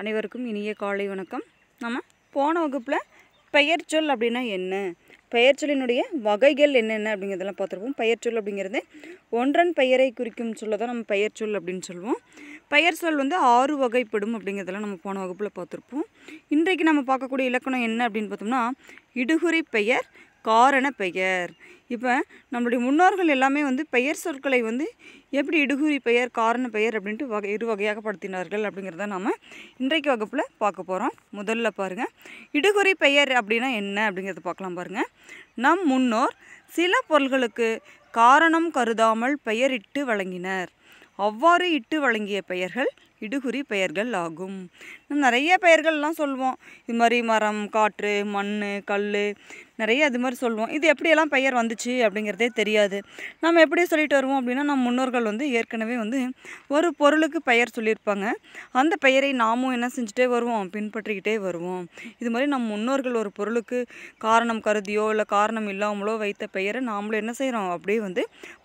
அனைவருக்கும் இனிய காலை வணக்கம் நம்ம போன வகுப்பில் பெயர்ச்சொல் அப்படின்னா என்ன பெயர்ச்சொல்லினுடைய வகைகள் என்னென்ன அப்படிங்கிறதெல்லாம் பார்த்துருப்போம் பெயர்ச்சொல் அப்படிங்கிறது ஒன்றன் பெயரை குறிக்கும் சொல்ல தான் நம்ம பெயர்ச்சொல் அப்படின்னு சொல்லுவோம் பெயர் சொல் வந்து ஆறு வகைப்படும் அப்படிங்கிறதெல்லாம் நம்ம போன வகுப்பில் பார்த்துருப்போம் இன்றைக்கு நம்ம பார்க்கக்கூடிய இலக்கணம் என்ன அப்படின்னு பார்த்தோம்னா இடுகுறி பெயர் காரண பெயர் இப்போ நம்மளுடைய முன்னோர்கள் எல்லாமே வந்து பெயர் சொற்களை வந்து எப்படி இடுகுறி பெயர் காரண பெயர் அப்படின்ட்டு வகை இரு வகையாக படுத்தினார்கள் அப்படிங்கிறத நாம் இன்றைக்கு வகுப்பில் பார்க்க போகிறோம் முதல்ல பாருங்கள் இடுகுறி பெயர் அப்படின்னா என்ன அப்படிங்கிறத பார்க்கலாம் பாருங்கள் நம் முன்னோர் சில பொருள்களுக்கு காரணம் கருதாமல் பெயரிட்டு வழங்கினர் அவ்வாறு இட்டு வழங்கிய பெயர்கள் இடுகுறி பெயர்கள் ஆகும் நம்ம நிறைய பெயர்கள்லாம் சொல்லுவோம் இது மாதிரி மரம் காற்று மண் கல் நிறைய அது மாதிரி சொல்லுவோம் இது எப்படியெல்லாம் பெயர் வந்துச்சு அப்படிங்கிறதே தெரியாது நம்ம எப்படி சொல்லிட்டு வருவோம் அப்படின்னா நம் முன்னோர்கள் வந்து ஏற்கனவே வந்து ஒரு பொருளுக்கு பெயர் சொல்லியிருப்பாங்க அந்த பெயரை நாமும் என்ன செஞ்சுட்டே வருவோம் பின்பற்றிக்கிட்டே வருவோம் இது மாதிரி நம் முன்னோர்கள் ஒரு பொருளுக்கு காரணம் கருதியோ இல்லை காரணம் இல்லாமலோ வைத்த பெயரை நாமளும் என்ன செய்கிறோம் அப்படியே வந்து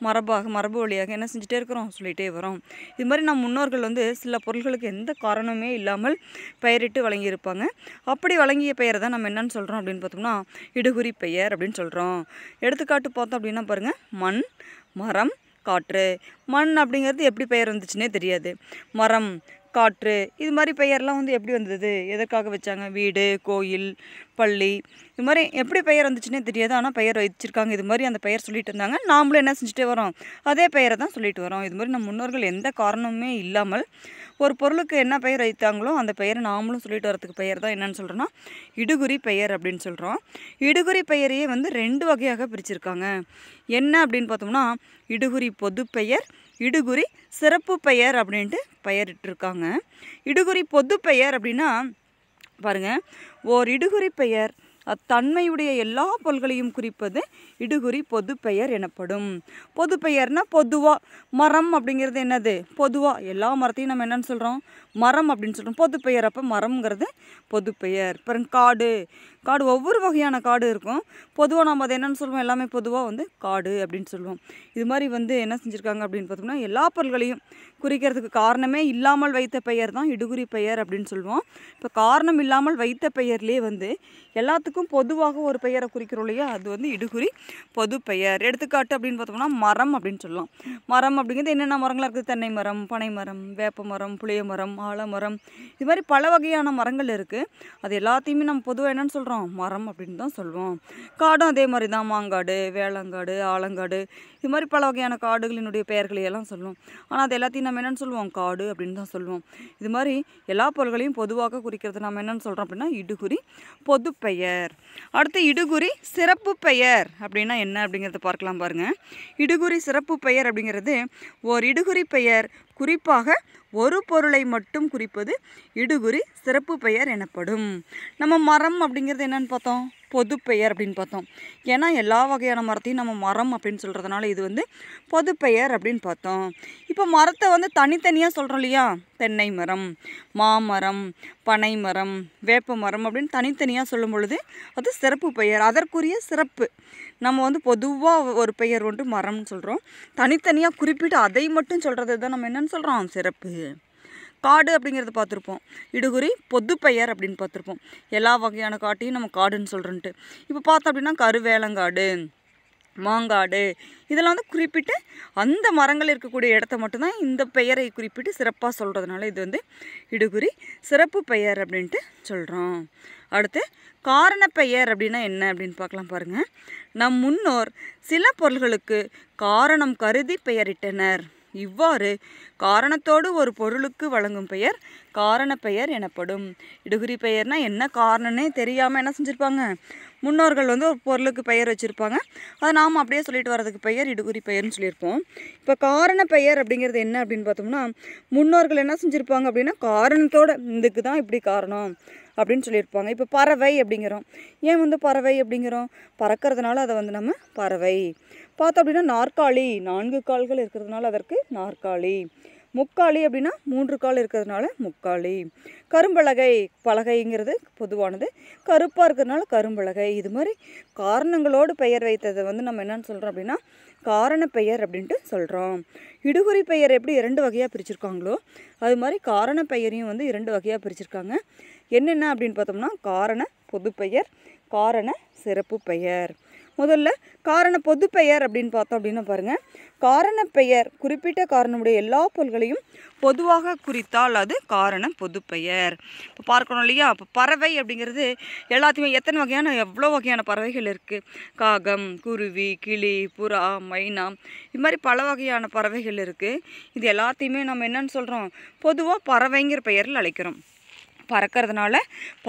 மரபாக மரபு வழியாக என்ன செஞ்சுட்டே இருக்கிறோம் சொல்லிகிட்டே வரோம் இது மாதிரி நம் முன்னோர்கள் வந்து சில பொருள்களுக்கு எந்த காரணமே இல்லாமல் பெயரிட்டு வழங்கியிருப்பாங்க அப்படி வழங்கிய பெயரை தான் நம்ம என்னன்னு சொல்கிறோம் அப்படின்னு பார்த்தோம்னா இடுகுறி அறிகுறி பெயர் அப்படின்னு சொல்கிறோம் எடுத்துக்காட்டு பார்த்தோம் அப்படின்னா பாருங்கள் மண் மரம் காற்று மண் அப்படிங்கிறது எப்படி பெயர் வந்துச்சுன்னே தெரியாது மரம் காற்று இது மாதிரி பெயர்லாம் வந்து எப்படி வந்தது எதற்காக வச்சாங்க வீடு கோயில் பள்ளி இது மாதிரி எப்படி பெயர் வந்துச்சுன்னே தெரியாது ஆனால் பெயர் வச்சிருக்காங்க இது மாதிரி அந்த பெயர் சொல்லிட்டு இருந்தாங்க நாமளும் என்ன செஞ்சுட்டே வரோம் அதே பெயரை தான் சொல்லிட்டு வரோம் இது மாதிரி நம்ம முன்னோர்கள் எந்த காரணமுமே இல்லாமல் ஒரு பொருளுக்கு என்ன பெயர் வைத்தாங்களோ அந்த பெயரை நாமளும் சொல்லிட்டு வரதுக்கு பெயர் தான் என்னென்னு சொல்கிறோன்னா இடுகுறி பெயர் அப்படின்னு சொல்கிறோம் இடுகுறி பெயரையே வந்து ரெண்டு வகையாக பிரிச்சிருக்காங்க என்ன அப்படின்னு பார்த்தோம்னா இடுகுறி பொது பெயர் இடுகுறி சிறப்பு பெயர் அப்படின்ட்டு பெயரிட்டிருக்காங்க இடுகுறி பொது பெயர் அப்படின்னா பாருங்கள் ஓர் இடுகுறி பெயர் அத்தன்மையுடைய எல்லா பொருள்களையும் குறிப்பது இடுகுறி பொதுப்பெயர் எனப்படும் பெயர்னா பொதுவாக மரம் அப்படிங்கிறது என்னது பொதுவாக எல்லா மரத்தையும் நம்ம என்னென்னு சொல்கிறோம் மரம் அப்படின்னு சொல்கிறோம் பெயர் அப்போ மரம்ங்கிறது பொது பெயர் அப்புறம் காடு காடு ஒவ்வொரு வகையான காடு இருக்கும் பொதுவாக நம்ம அதை என்னென்னு சொல்லுவோம் எல்லாமே பொதுவாக வந்து காடு அப்படின்னு சொல்லுவோம் இது மாதிரி வந்து என்ன செஞ்சுருக்காங்க அப்படின்னு பார்த்தோம்னா எல்லா பொருள்களையும் குறிக்கிறதுக்கு காரணமே இல்லாமல் வைத்த பெயர் தான் இடுகுறி பெயர் அப்படின்னு சொல்லுவோம் இப்போ காரணம் இல்லாமல் வைத்த பெயர்லேயே வந்து எல்லாத்துக்கும் எல்லாத்துக்கும் பொதுவாக ஒரு பெயரை குறிக்கிறோம் இல்லையா அது வந்து இடுகுறி பொது பெயர் எடுத்துக்காட்டு அப்படின்னு பார்த்தோம்னா மரம் அப்படின்னு சொல்லலாம் மரம் அப்படிங்கிறது என்னென்ன மரங்களாக இருக்குது தென்னை மரம் பனை மரம் வேப்ப மரம் புளிய மரம் ஆலமரம் இது மாதிரி பல வகையான மரங்கள் இருக்குது அது எல்லாத்தையுமே நம்ம பொதுவாக என்னென்னு சொல்கிறோம் மரம் அப்படின்னு தான் சொல்லுவோம் காடும் அதே மாதிரி தான் மாங்காடு வேளாங்காடு ஆலங்காடு இது மாதிரி பல வகையான காடுகளினுடைய பெயர்களையெல்லாம் சொல்லுவோம் ஆனால் அது எல்லாத்தையும் நம்ம என்னென்னு சொல்லுவோம் காடு அப்படின்னு தான் சொல்லுவோம் இது மாதிரி எல்லா பொருள்களையும் பொதுவாக குறிக்கிறது நம்ம என்னென்னு சொல்கிறோம் அப்படின்னா இடுகுறி பொது பெயர் பெயர் அடுத்து இடுகுறி சிறப்பு பெயர் அப்படின்னா என்ன அப்படிங்கிறத பார்க்கலாம் பாருங்கள் இடுகுறி சிறப்பு பெயர் அப்படிங்கிறது ஓர் இடுகுறி பெயர் குறிப்பாக ஒரு பொருளை மட்டும் குறிப்பது இடுகுறி சிறப்பு பெயர் எனப்படும் நம்ம மரம் அப்படிங்கிறது என்னன்னு பார்த்தோம் பொது பெயர் அப்படின்னு பார்த்தோம் ஏன்னா எல்லா வகையான மரத்தையும் நம்ம மரம் அப்படின்னு சொல்கிறதுனால இது வந்து பொது பெயர் அப்படின்னு பார்த்தோம் இப்போ மரத்தை வந்து தனித்தனியாக சொல்கிறோம் இல்லையா தென்னை மரம் மாமரம் பனை மரம் வேப்ப மரம் அப்படின்னு தனித்தனியாக சொல்லும் பொழுது அது சிறப்பு பெயர் அதற்குரிய சிறப்பு நம்ம வந்து பொதுவாக ஒரு பெயர் ஒன்று மரம்னு சொல்கிறோம் தனித்தனியாக குறிப்பிட்டு அதை மட்டும் சொல்கிறது தான் நம்ம என்னென்னு சொல்கிறோம் சிறப்பு காடு அப்படிங்கிறத பார்த்துருப்போம் இடுகுறி பொதுப்பெயர் அப்படின்னு பார்த்துருப்போம் எல்லா வகையான காட்டையும் நம்ம காடுன்னு சொல்கிறோன்ட்டு இப்போ பார்த்தோம் அப்படின்னா கருவேலங்காடு மாங்காடு இதெல்லாம் வந்து குறிப்பிட்டு அந்த மரங்கள் இருக்கக்கூடிய இடத்த மட்டும்தான் இந்த பெயரை குறிப்பிட்டு சிறப்பாக சொல்கிறதுனால இது வந்து இடுகுறி சிறப்பு பெயர் அப்படின்ட்டு சொல்கிறோம் அடுத்து காரணப்பெயர் அப்படின்னா என்ன அப்படின்னு பார்க்கலாம் பாருங்கள் நம் முன்னோர் சில பொருள்களுக்கு காரணம் கருதி பெயரிட்டனர் இவ்வாறு காரணத்தோடு ஒரு பொருளுக்கு வழங்கும் பெயர் காரண பெயர் எனப்படும் இடுகுறி பெயர்னால் என்ன காரணன்னே தெரியாமல் என்ன செஞ்சுருப்பாங்க முன்னோர்கள் வந்து ஒரு பொருளுக்கு பெயர் வச்சுருப்பாங்க அதை நாம் அப்படியே சொல்லிட்டு வரதுக்கு பெயர் இடுகுறி பெயர்னு சொல்லியிருப்போம் இப்போ காரண பெயர் அப்படிங்கிறது என்ன அப்படின்னு பார்த்தோம்னா முன்னோர்கள் என்ன செஞ்சுருப்பாங்க அப்படின்னா காரணத்தோட இதுக்கு தான் இப்படி காரணம் அப்படின்னு சொல்லியிருப்பாங்க இப்போ பறவை அப்படிங்கிறோம் ஏன் வந்து பறவை அப்படிங்கிறோம் பறக்கிறதுனால அதை வந்து நம்ம பறவை பார்த்தோம் அப்படின்னா நாற்காலி நான்கு கால்கள் இருக்கிறதுனால அதற்கு நாற்காலி முக்காலி அப்படின்னா மூன்று கால் இருக்கிறதுனால முக்காலி கரும்பலகை பலகைங்கிறது பொதுவானது கருப்பாக இருக்கிறதுனால கரும்பலகை இது மாதிரி காரணங்களோடு பெயர் வைத்ததை வந்து நம்ம என்னென்னு சொல்கிறோம் அப்படின்னா காரண பெயர் அப்படின்ட்டு சொல்கிறோம் இடுகுறி பெயர் எப்படி இரண்டு வகையாக பிரிச்சிருக்காங்களோ அது மாதிரி காரண பெயரையும் வந்து இரண்டு வகையாக பிரிச்சிருக்காங்க என்னென்ன அப்படின்னு பார்த்தோம்னா காரண பொதுப்பெயர் காரண சிறப்பு பெயர் முதல்ல காரண பொதுப்பெயர் அப்படின்னு பார்த்தோம் அப்படின்னா பாருங்கள் பெயர் குறிப்பிட்ட காரணமுடைய எல்லா பொருள்களையும் பொதுவாக குறித்தால் அது காரண பொதுப்பெயர் இப்போ பார்க்கணும் இல்லையா இப்போ பறவை அப்படிங்கிறது எல்லாத்தையுமே எத்தனை வகையான எவ்வளோ வகையான பறவைகள் இருக்குது காகம் குருவி கிளி புறா மைனா இது மாதிரி பல வகையான பறவைகள் இருக்குது இது எல்லாத்தையுமே நம்ம என்னன்னு சொல்கிறோம் பொதுவாக பறவைங்கிற பெயரில் அழைக்கிறோம் பறக்கிறதுனால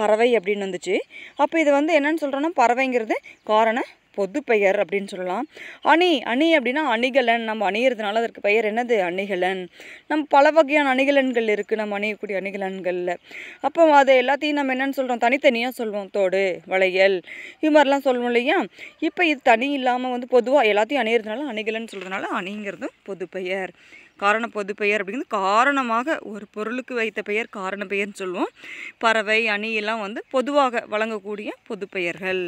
பறவை அப்படின்னு வந்துச்சு அப்போ இது வந்து என்னென்னு சொல்கிறோன்னா பறவைங்கிறது காரண பொது பெயர் அப்படின்னு சொல்லலாம் அணி அணி அப்படின்னா அணிகலன் நம்ம அணிகிறதுனால அதற்கு பெயர் என்னது அணிகலன் நம்ம பல வகையான அணிகலன்கள் இருக்குது நம்ம அணியக்கூடிய அணிகலன்களில் அப்போ அதை எல்லாத்தையும் நம்ம என்னென்னு சொல்கிறோம் தனித்தனியாக சொல்லுவோம் தோடு வளையல் இது மாதிரிலாம் சொல்லுவோம் இல்லையா இப்போ இது தனி இல்லாமல் வந்து பொதுவாக எல்லாத்தையும் அணிகிறதுனால அணிகலன் சொல்கிறதுனால அணிங்கிறதும் பொது பெயர் காரண பொது பெயர் அப்படிங்கிறது காரணமாக ஒரு பொருளுக்கு வைத்த பெயர் காரண பெயர்னு சொல்லுவோம் பறவை அணியெல்லாம் வந்து பொதுவாக வழங்கக்கூடிய பொது பெயர்கள்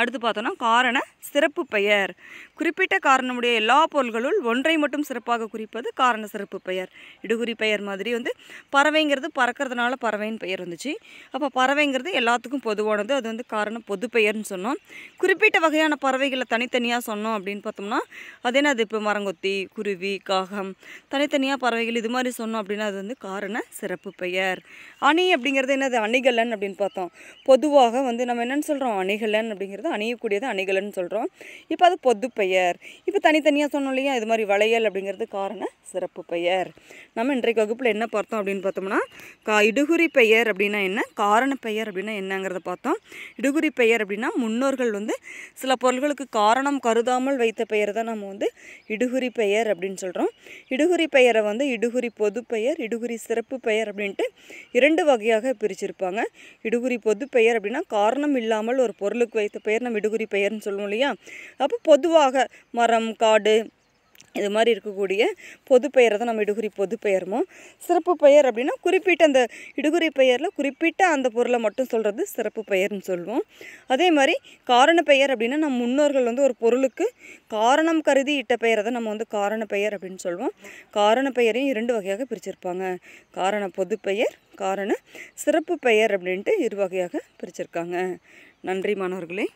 அடுத்து பார்த்தோன்னா காரண சிறப்பு பெயர் குறிப்பிட்ட காரணமுடைய எல்லா பொருள்களுள் ஒன்றை மட்டும் சிறப்பாக குறிப்பது காரண சிறப்பு பெயர் இடுகுறி பெயர் மாதிரி வந்து பறவைங்கிறது பறக்கிறதுனால பறவைன்னு பெயர் வந்துச்சு அப்போ பறவைங்கிறது எல்லாத்துக்கும் பொதுவானது அது வந்து காரணம் பொது பெயர்னு சொன்னோம் குறிப்பிட்ட வகையான பறவைகளை தனித்தனியாக சொன்னோம் அப்படின்னு பார்த்தோம்னா அது என்ன அது இப்போ மரங்கொத்தி குருவி காகம் தனித்தனியாக பறவைகள் இது மாதிரி சொன்னோம் அப்படின்னா அது வந்து காரண சிறப்பு பெயர் அணி அப்படிங்கிறது என்னது அணிகலன் அப்படின்னு பார்த்தோம் பொதுவாக வந்து நம்ம என்னென்னு சொல்கிறோம் அணிகலன் அப்படிங்கிறது அணியக்கூடியது அணிகலன் சொல்கிறோம் இப்போ அது பொது பெயர் பெயர் இப்போ தனித்தனியாக சொன்னோம் இல்லையா இது மாதிரி வளையல் அப்படிங்கிறது காரண சிறப்பு பெயர் நம்ம இன்றைக்கு வகுப்பில் என்ன பார்த்தோம் அப்படின்னு பார்த்தோம்னா கா இடுகுறி பெயர் அப்படின்னா என்ன காரண பெயர் அப்படின்னா என்னங்கிறத பார்த்தோம் இடுகுறி பெயர் அப்படின்னா முன்னோர்கள் வந்து சில பொருள்களுக்கு காரணம் கருதாமல் வைத்த பெயர் தான் நம்ம வந்து இடுகுறி பெயர் அப்படின்னு சொல்கிறோம் இடுகுறி பெயரை வந்து இடுகுறி பொது பெயர் இடுகுறி சிறப்பு பெயர் அப்படின்ட்டு இரண்டு வகையாக பிரிச்சிருப்பாங்க இடுகுறி பொது பெயர் அப்படின்னா காரணம் இல்லாமல் ஒரு பொருளுக்கு வைத்த பெயர் நம்ம இடுகுறி பெயர்னு சொல்லுவோம் இல்லையா அப்போ பொதுவாக பொதுவாக மரம் காடு இது மாதிரி இருக்கக்கூடிய பொது பெயரை தான் நம்ம இடுகுறி பொது பெயர்மோ சிறப்பு பெயர் அப்படின்னா குறிப்பிட்ட அந்த இடுகுறி பெயரில் குறிப்பிட்ட அந்த பொருளை மட்டும் சொல்கிறது சிறப்பு பெயர்னு சொல்லுவோம் அதே மாதிரி காரண பெயர் அப்படின்னா நம் முன்னோர்கள் வந்து ஒரு பொருளுக்கு காரணம் கருதி இட்ட பெயரை தான் நம்ம வந்து காரண பெயர் அப்படின்னு சொல்லுவோம் காரண பெயரையும் இரண்டு வகையாக பிரிச்சிருப்பாங்க காரண பொது பெயர் காரண சிறப்பு பெயர் அப்படின்ட்டு இரு வகையாக பிரிச்சிருக்காங்க நன்றி மாணவர்களே